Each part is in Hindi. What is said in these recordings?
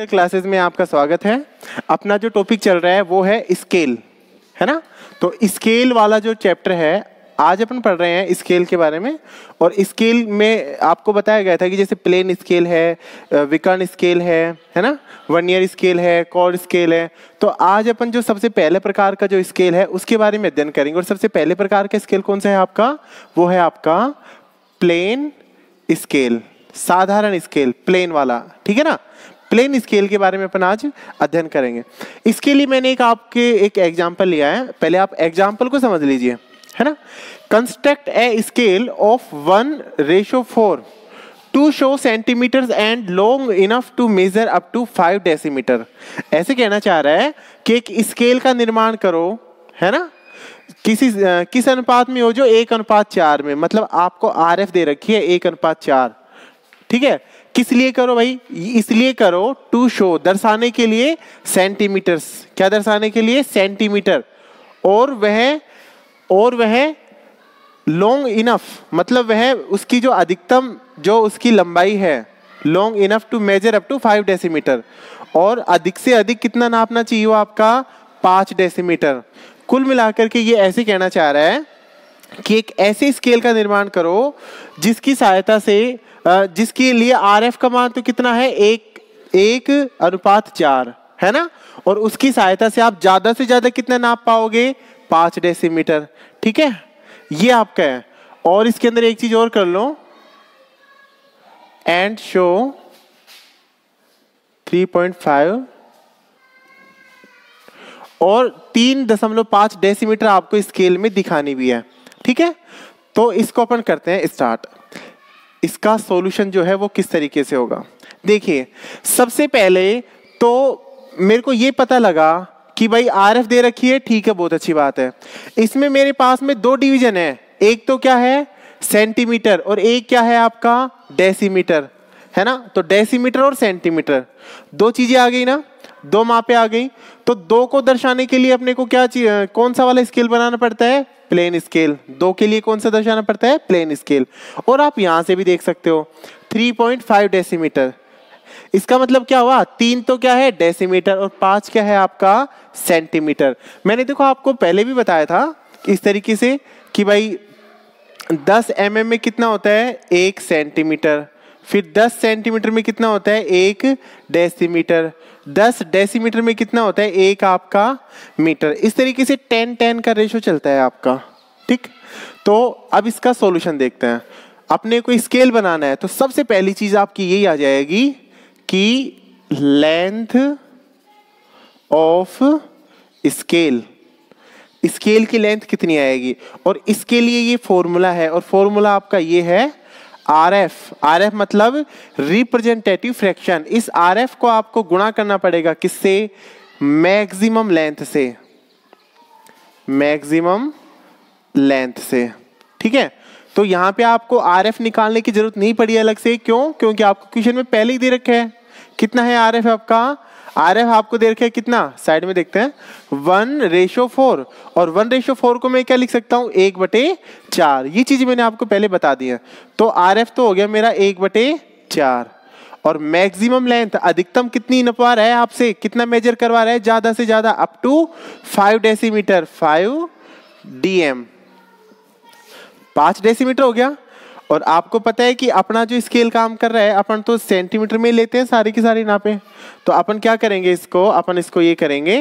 प्रैक्टिकल क्लासेस में आपका स्वागत है अपना जो टॉपिक चल रहा है वो है स्केल है ना तो स्केल वाला जो चैप्टर है आज अपन पढ़ रहे हैं स्केल के बारे में और स्केल में आपको बताया गया था कि जैसे प्लेन स्केल है विकर्ण स्केल है है ना वन ईयर स्केल है कॉर्ड स्केल है तो आज अपन जो सबसे पहले प्रकार का जो स्केल है उसके बारे में अध्ययन करेंगे और सबसे पहले प्रकार का स्केल कौन सा है आपका वो है आपका प्लेन स्केल साधारण स्केल प्लेन वाला ठीक है ना प्लेन स्केल के बारे में अपन आज अध्ययन करेंगे इसके लिए मैंने एक आपके एक एग्जाम्पल लिया है पहले आप एग्जाम्पल को समझ लीजिए है ना construct a scale of one ratio four to show centimetre and long enough to measure up to five decimetre ऐसे कहना चाह रहा है कि एक स्केल का निर्माण करो है ना किसी किस अनुपात में हो जो एक अनुपात चार में मतलब आपको आर एफ दे रखी है एक अनुपात चार ठीक है किस लिए करो भाई इसलिए करो टू शो दर्शाने के लिए सेंटीमीटर क्या दर्शाने के लिए सेंटीमीटर और वह और वह लॉन्ग इनफ मतलब वह उसकी जो अधिकतम जो उसकी लंबाई है long enough to measure up to five decimetre और अधिक से अधिक कितना नापना चाहिए वो आपका पाँच डेसीमीटर कुल मिलाकर के ये ऐसे कहना चाह रहा है कि एक ऐसे स्केल का निर्माण करो जिसकी सहायता से जिसके लिए आर एफ का मान तो कितना है एक एक अनुपात चार है ना और उसकी सहायता से आप ज्यादा से ज्यादा कितना नाप पाओगे पांच डेसीमीटर ठीक है ये आपका है और इसके अंदर एक चीज और कर लो एंड शो 3.5 और तीन दशमलव पांच डेसीमीटर आपको स्केल में दिखानी भी है ठीक है तो इसको अपन करते हैं स्टार्ट इसका सॉल्यूशन जो है वो किस तरीके से होगा देखिए सबसे पहले तो मेरे को ये पता लगा कि भाई आर दे रखी है ठीक है बहुत अच्छी बात है इसमें मेरे पास में दो डिवीजन है एक तो क्या है सेंटीमीटर और एक क्या है आपका डेसीमीटर है ना तो डेसीमीटर और सेंटीमीटर दो चीजें आ गई ना दो मापे आ गई तो दो को दर्शाने के लिए अपने को क्या कौन सा वाला स्केल बनाना पड़ता है प्लेन स्केल दो के लिए कौन सा दर्शाना पड़ता है प्लेन स्केल और आप यहाँ से भी देख सकते हो 3.5 डेसीमीटर इसका मतलब क्या हुआ तीन तो क्या है डेसीमीटर और पांच क्या है आपका सेंटीमीटर मैंने देखो आपको पहले भी बताया था इस तरीके से कि भाई 10 एम mm में कितना होता है एक सेंटीमीटर फिर 10 सेंटीमीटर में कितना होता है एक डेसीमीटर 10 डेसीमीटर में कितना होता है एक आपका मीटर इस तरीके से 10 10 का रेशो चलता है आपका ठीक तो अब इसका सॉल्यूशन देखते हैं अपने को स्केल बनाना है तो सबसे पहली चीज आपकी यही आ जाएगी कि लेंथ ऑफ स्केल स्केल की लेंथ कितनी आएगी और इसके लिए ये फॉर्मूला है और फॉर्मूला आपका ये है आर एफ आर एफ मतलब रिप्रेजेंटेटिव फ्रैक्शन इस आर एफ को आपको गुणा करना पड़ेगा किससे मैक्सिमम लेंथ से मैक्सिमम लेंथ से ठीक है तो यहां पे आपको आर एफ निकालने की जरूरत नहीं पड़ी अलग से क्यों क्योंकि आपको क्वेश्चन में पहले ही दे रखा है कितना है आर एफ आपका आर एफ आपको दे रखे कितना साइड में देखते हैं वन रेशो फोर और वन रेशो फोर को मैं क्या लिख सकता हूँ एक बटे चार ये चीज़ मैंने आपको पहले बता दी है तो आर एफ तो हो गया मेरा एक बटे चार और मैक्सिमम लेंथ अधिकतम कितनी नपवा रहा है आपसे कितना मेजर करवा रहा है ज़्यादा से ज़्यादा up to five decimetre five DM पांच डेसीमीटर हो गया और आपको पता है कि अपना जो स्केल काम कर रहा है अपन तो सेंटीमीटर में लेते हैं सारी की सारी नापें तो अपन क्या करेंगे इसको अपन इसको ये करेंगे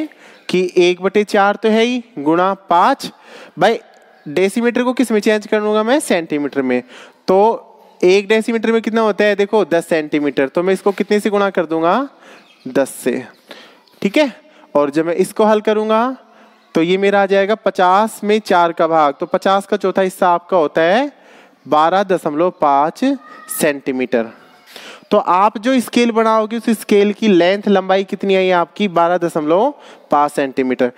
कि एक बटे चार तो है ही गुणा पाँच भाई डेसीमीटर को किस में चेंज कर लूँगा मैं सेंटीमीटर में तो एक डेसीमीटर में कितना होता है देखो दस सेंटीमीटर तो मैं इसको कितने से गुणा कर दूंगा दस से ठीक है और जब मैं इसको हल करूंगा तो ये मेरा आ जाएगा पचास में चार का भाग तो पचास का चौथा हिस्सा आपका होता है बारह दशमलव पाँच सेंटीमीटर तो आप जो स्केल बनाओगे उस स्केल की लेंथ लंबाई कितनी आई आपकी बारह दशमलव पाँच सेंटीमीटर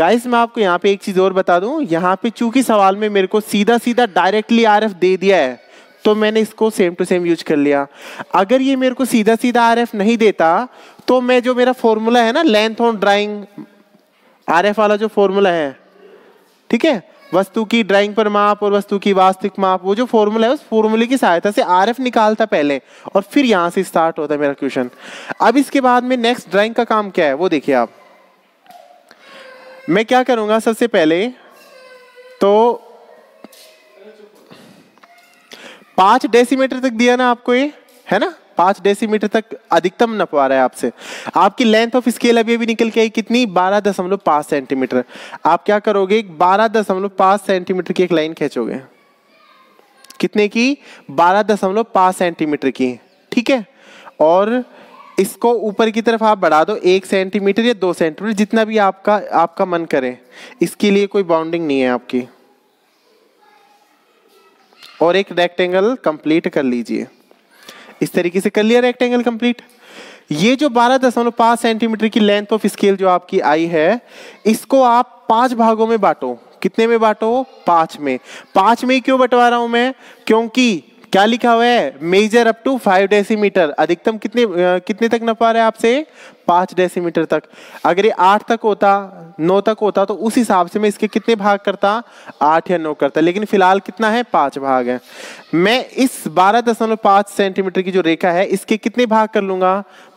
गाइस मैं आपको यहाँ पे एक चीज़ और बता दूँ यहाँ पे चूंकि सवाल में मेरे को सीधा सीधा डायरेक्टली आर दे दिया है तो मैंने इसको सेम टू सेम यूज कर लिया अगर ये मेरे को सीधा सीधा आर नहीं देता तो मैं जो मेरा फॉर्मूला है ना लेंथ ऑन ड्राइंग आर वाला जो फॉर्मूला है ठीक है वस्तु की ड्राइंग पर माप और वस्तु की वास्तविक माप वो जो फॉर्मूला है उस फॉर्मूले की सहायता से आर एफ निकालता पहले और फिर यहाँ से स्टार्ट होता है मेरा क्वेश्चन अब इसके बाद में नेक्स्ट ड्राइंग का काम क्या है वो देखिए आप मैं क्या करूँगा सबसे पहले तो पाँच डेसीमीटर तक दिया ना आपको ये है ना पांच डेसीमीटर तक अधिकतम नपवा रहा है आपसे आपकी लेंथ ऑफ स्केल अभी अभी निकल के आई कितनी बारह दशमलव पांच सेंटीमीटर आप क्या करोगे बारह दशमलव पांच सेंटीमीटर की एक लाइन खींचोगे कितने की बारह दशमलव पांच सेंटीमीटर की ठीक है और इसको ऊपर की तरफ आप बढ़ा दो एक सेंटीमीटर या दो सेंटीमीटर जितना भी आपका आपका मन करे इसके लिए कोई बाउंडिंग नहीं है आपकी और एक रेक्टेंगल कंप्लीट कर लीजिए इस तरीके से कर लिया रेक्टेंगल कंप्लीट ये जो बारह दशमलव पांच सेंटीमीटर की लेंथ ऑफ स्केल जो आपकी आई है इसको आप पांच भागों में बांटो कितने में बांटो पांच में पांच में ही क्यों बंटवा रहा हूं मैं क्योंकि क्या लिखा हुआ है measure up to five decimetre अधिकतम कितने कितने तक नपा रहा आपसे पांच डेसीमीटर तक अगर ये आठ तक होता नौ तक होता तो उस हिसाब से मैं इसके कितने भाग करता आठ या नौ करता लेकिन फिलहाल कितना है पांच भाग है मैं इस बारह दशमलव पाँच सेंटीमीटर की जो रेखा है इसके कितने भाग कर लूंगा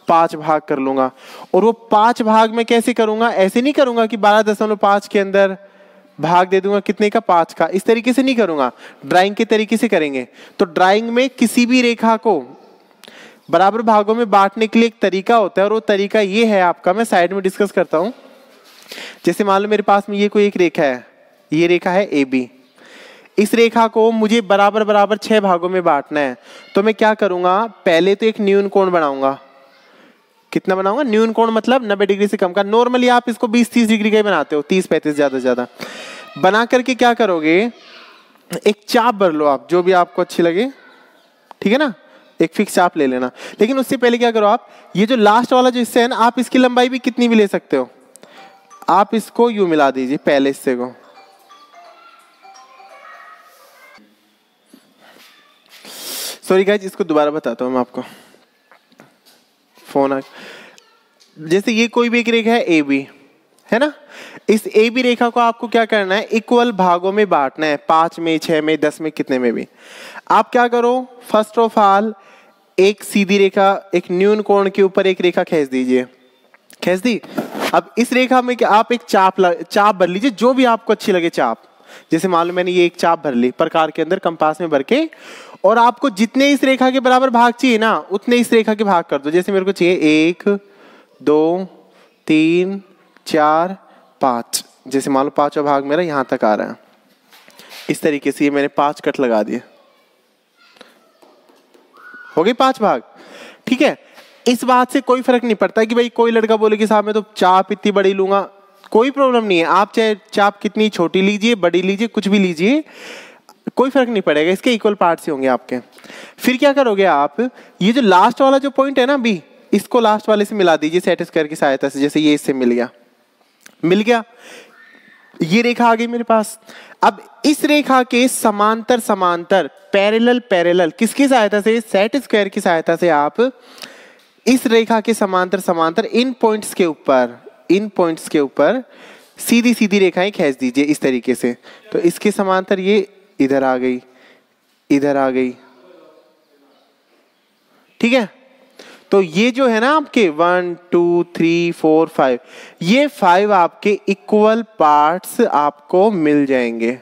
पांच भाग कर लूंगा और वो पांच भाग में कैसे करूंगा ऐसे नहीं करूंगा कि बारह दशमलव पांच के अंदर भाग दे दूंगा कितने का पांच का इस तरीके से नहीं करूंगा ड्राइंग के तरीके से करेंगे तो ड्राइंग में किसी भी रेखा को बराबर भागों में बांटने के लिए एक तरीका होता है और वो तरीका ये है आपका मैं साइड में डिस्कस करता हूं जैसे मान लो मेरे पास में ये कोई एक रेखा है ये रेखा है ए बी इस रेखा को मुझे बराबर बराबर छह भागों में बांटना है तो मैं क्या करूंगा पहले तो एक न्यून कोण बनाऊंगा कितना बनाऊंगा न्यून कोण मतलब 90 डिग्री से कम का नॉर्मली आप इसको 20-30 डिग्री का ही बनाते हो 30-35 ज्यादा ज्यादा बना करके क्या करोगे एक चाप भर लो आप जो भी आपको अच्छी लगे ठीक है ना एक फिक्स चाप ले लेना लेकिन उससे पहले क्या करो आप ये जो लास्ट वाला जो हिस्से है ना आप इसकी लंबाई भी कितनी भी ले सकते हो आप इसको यू मिला दीजिए पहले हिस्से को सॉरी गाइज इसको दोबारा बताता हूँ मैं आपको फोन आ जैसे ये कोई भी एक रेखा है ए बी है ना इस ए बी रेखा को आपको क्या करना है इक्वल भागों में बांटना है पांच में छह में दस में कितने में भी आप क्या करो फर्स्ट ऑफ ऑल एक सीधी रेखा एक न्यून कोण के ऊपर एक रेखा खींच दीजिए खींच दी अब इस रेखा में कि आप एक चाप लग, चाप भर लीजिए जो भी आपको अच्छी लगे चाप जैसे मान लो मैंने ये एक चाप भर ली प्रकार के अंदर कंपास में भर के और आपको जितने इस रेखा के बराबर भाग चाहिए ना उतने इस रेखा के भाग कर दो जैसे मेरे को चाहिए एक दो तीन चार पांच जैसे मान लो पांचवा भाग मेरा यहां तक आ रहा है इस तरीके से ये मैंने पांच कट लगा दिए हो गई पांच भाग ठीक है इस बात से कोई फर्क नहीं पड़ता कि भाई कोई लड़का बोले कि साहब मैं तो चाप इतनी बड़ी लूंगा कोई प्रॉब्लम नहीं है आप चाहे चाप कितनी छोटी लीजिए बड़ी लीजिए कुछ भी लीजिए कोई फर्क नहीं पड़ेगा इसके इक्वल पार्ट्स ही होंगे आपके फिर क्या करोगे आप ये जो लास्ट वाला जो पॉइंट है ना बी इसको लास्ट वाले से मिला दीजिए सेट स्क्वायर की सहायता से जैसे ये इससे मिल गया मिल गया ये रेखा आ गई मेरे पास अब इस रेखा के समांतर समांतर पैरेलल पैरेलल किसकी सहायता से सेट स्क्वायर की सहायता से आप इस रेखा के समांतर समांतर इन पॉइंट्स के ऊपर इन पॉइंट्स के ऊपर सीधी सीधी रेखाएं खींच दीजिए इस तरीके से तो इसके समांतर ये इधर आ गई इधर आ गई ठीक है तो ये जो है ना आपके one two three four five ये फाइव आपके इक्वल पार्ट्स आपको मिल जाएंगे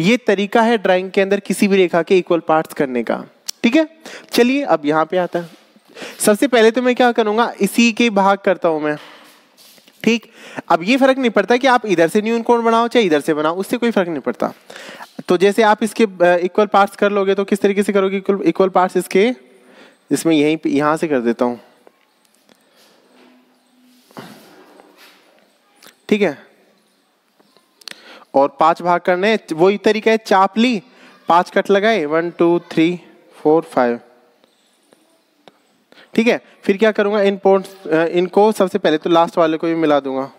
ये तरीका है ड्राइंग के अंदर किसी भी रेखा के इक्वल पार्ट्स करने का ठीक है चलिए अब यहां पे आता है सबसे पहले तो मैं क्या करूंगा इसी के भाग करता हूं मैं ठीक अब ये फर्क नहीं पड़ता कि आप इधर से न्यून कोण बनाओ चाहे इधर से बनाओ उससे कोई फर्क नहीं पड़ता तो जैसे आप इसके इक्वल पार्ट्स कर लोगे तो किस तरीके से करोगे इक्वल पार्ट्स इसके इसमें यहीं यहां से कर देता हूं ठीक है और पांच भाग करने वही तरीका है चाप ली पांच कट लगाए one two three four five ठीक है फिर क्या करूंगा इन पॉइंट्स इनको सबसे पहले तो लास्ट वाले को भी मिला दूंगा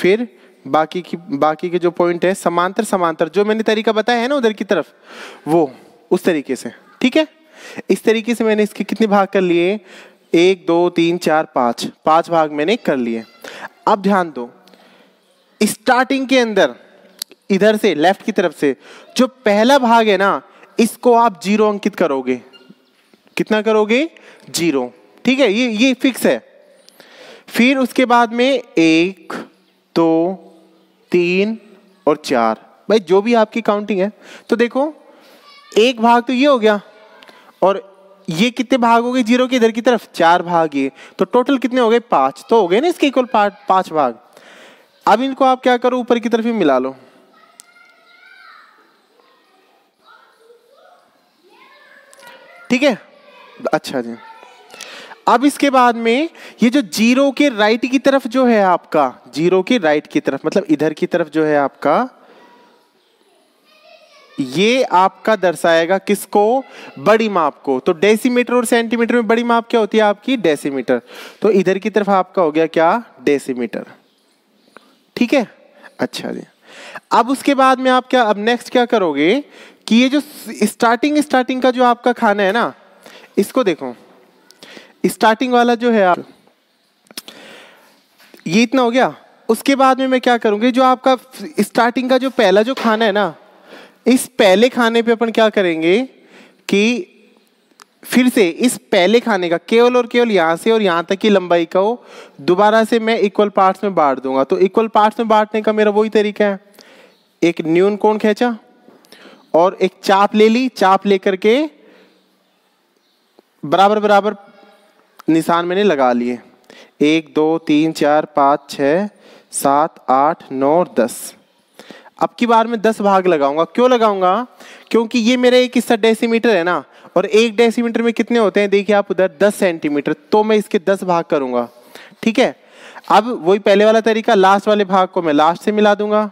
फिर बाकी की बाकी के जो पॉइंट है समांतर समांतर जो मैंने तरीका बताया है ना उधर की तरफ वो उस तरीके से ठीक है इस तरीके से मैंने इसके कितने भाग कर लिए एक दो तीन चार पांच पांच भाग मैंने कर लिए अब ध्यान दो स्टार्टिंग के अंदर इधर से लेफ्ट की तरफ से जो पहला भाग है ना इसको आप जीरो अंकित करोगे कितना करोगे जीरो ठीक है ये ये फिक्स है फिर उसके बाद में एक दो तीन और चार भाई जो भी आपकी काउंटिंग है तो देखो एक भाग तो ये हो गया और ये कितने भाग हो गए जीरो के इधर की तरफ चार भाग ये तो टोटल कितने हो गए पांच तो हो गए ना इसके इक्वल पार्ट पांच भाग अब इनको आप क्या करो ऊपर की तरफ ही मिला लो ठीक है अच्छा जी अब इसके बाद में ये जो जीरो के राइट की तरफ जो है आपका जीरो के राइट की तरफ मतलब इधर की तरफ जो है आपका ये आपका दर्शाएगा किसको बड़ी माप को तो डेसीमीटर और सेंटीमीटर में बड़ी माप क्या होती है आपकी डेसीमीटर तो इधर की तरफ आपका हो गया क्या डेसीमीटर ठीक है अच्छा जी अब उसके बाद में आप क्या अब नेक्स्ट क्या करोगे कि ये जो स्टार्टिंग स्टार्टिंग का जो आपका खाना है ना इसको देखो स्टार्टिंग वाला जो है आप ये इतना हो गया उसके बाद में मैं क्या करूंगी जो आपका स्टार्टिंग का जो पहला जो खाना है ना इस पहले खाने पे अपन क्या करेंगे कि फिर से इस पहले खाने का केवल और केवल यहां से और यहां तक की लंबाई का हो दोबारा से मैं इक्वल पार्ट्स में बांट दूंगा तो इक्वल पार्ट्स में बांटने का मेरा वही तरीका है एक न्यून कोण खेचा और एक चाप ले ली चाप लेकर के बराबर बराबर निशान मैंने लगा लिए एक दो तीन चार पाँच छ सात आठ नौ दस अब की बार मैं दस भाग लगाऊंगा क्यों लगाऊंगा क्योंकि ये मेरा एक हिस्सा डेसीमीटर है ना और एक डेसीमीटर में कितने होते हैं देखिए आप उधर दस सेंटीमीटर तो मैं इसके दस भाग करूंगा ठीक है अब वही पहले वाला तरीका लास्ट वाले भाग को मैं लास्ट से मिला दूंगा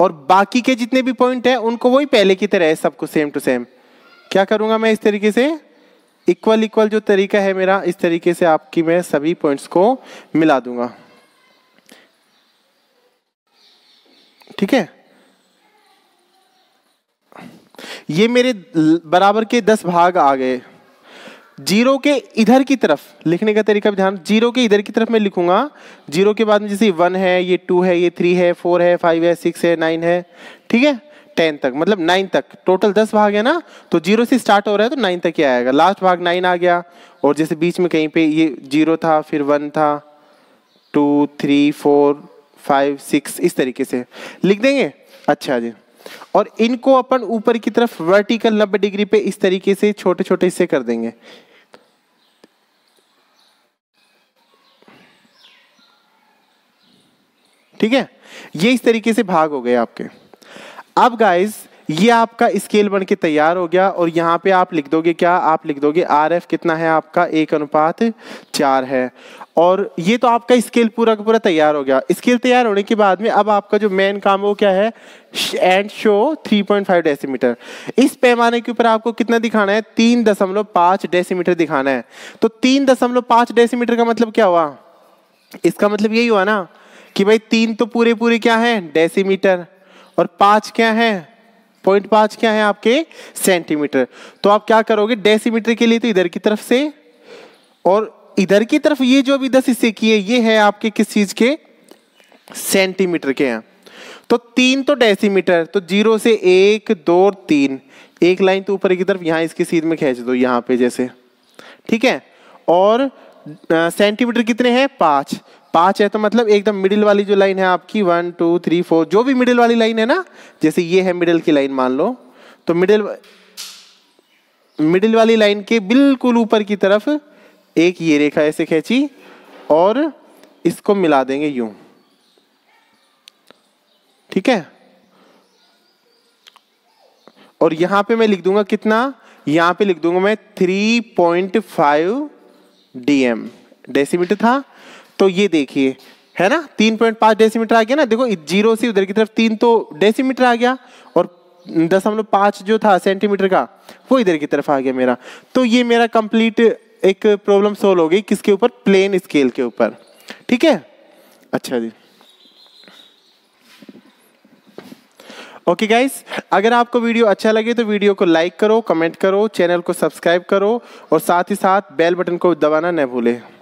और बाकी के जितने भी पॉइंट हैं उनको वही पहले की तरह है सबको सेम टू सेम क्या करूंगा मैं इस तरीके से इक्वल इक्वल जो तरीका है मेरा इस तरीके से आपकी मैं सभी पॉइंट्स को मिला दूंगा ठीक है ये मेरे बराबर के दस भाग आ गए जीरो के इधर की तरफ लिखने का तरीका ध्यान जीरो के इधर की तरफ मैं लिखूंगा जीरो के बाद में जैसे वन है ये टू है ये थ्री है फोर है फाइव है सिक्स है नाइन है ठीक है टेन तक मतलब नाइन तक टोटल दस भाग है ना तो जीरो से स्टार्ट हो रहा है तो नाइन तक ही आएगा लास्ट भाग नाइन आ गया और जैसे बीच में कहीं पे ये जीरो था फिर वन था two three four five six इस तरीके से लिख देंगे अच्छा जी और इनको अपन ऊपर की तरफ वर्टिकल नब्बे डिग्री पे इस तरीके से छोटे छोटे इससे कर देंगे ठीक है ये इस तरीके से भाग हो गए आपके अब गाइज ये आपका स्केल बन के तैयार हो गया और यहाँ पे आप लिख दोगे क्या आप लिख दोगे आर एफ कितना है आपका एक अनुपात चार है और ये तो आपका स्केल पूरा का पूरा तैयार हो गया स्केल तैयार होने के बाद में अब आपका जो मेन काम वो क्या है एंड शो 3.5 डेसीमीटर इस पैमाने के ऊपर आपको कितना दिखाना है तीन दशमलव पाँच डेसीमीटर दिखाना है तो तीन दशमलव पाँच डेसीमीटर का मतलब क्या हुआ इसका मतलब यही हुआ ना कि भाई तीन तो पूरे पूरे क्या है डेसीमीटर और पांच क्या है पॉइंट पांच क्या है आपके सेंटीमीटर तो आप क्या करोगे डेसीमीटर के लिए तो इधर की तरफ से और इधर की तरफ ये जो अभी दस हिस्से किए ये है आपके किस चीज के सेंटीमीटर के हैं तो तीन तो डेसीमीटर तो जीरो से एक दो तीन एक लाइन तो ऊपर की तरफ यहां इसकी सीध में खेच दो यहां पे जैसे ठीक है और सेंटीमीटर कितने हैं पांच पांच है तो मतलब एकदम मिडिल वाली जो लाइन है आपकी वन टू थ्री फोर जो भी मिडिल वाली लाइन है ना जैसे ये है मिडिल की लाइन मान लो तो मिडिल मिडिल वाली लाइन के बिल्कुल ऊपर की तरफ एक ये रेखा ऐसे खींची और इसको मिला देंगे यूं ठीक है और यहां पे मैं लिख दूंगा कितना यहां पे लिख दूंगा मैं 3.5 डीएम डेसीमीटर था तो ये देखिए है ना तीन पॉइंट पांच डेसीमीटर आ गया ना देखो जीरो से उधर की तरफ तीन तो डेसीमीटर आ गया और दशमलव पांच जो था सेंटीमीटर का वो इधर की तरफ आ गया मेरा तो ये मेरा कंप्लीट एक प्रॉब्लम सोल्व हो गई किसके ऊपर प्लेन स्केल के ऊपर ठीक है अच्छा जी ओके okay गाइस अगर आपको वीडियो अच्छा लगे तो वीडियो को लाइक करो कमेंट करो चैनल को सब्सक्राइब करो और साथ ही साथ बेल बटन को दबाना न भूलें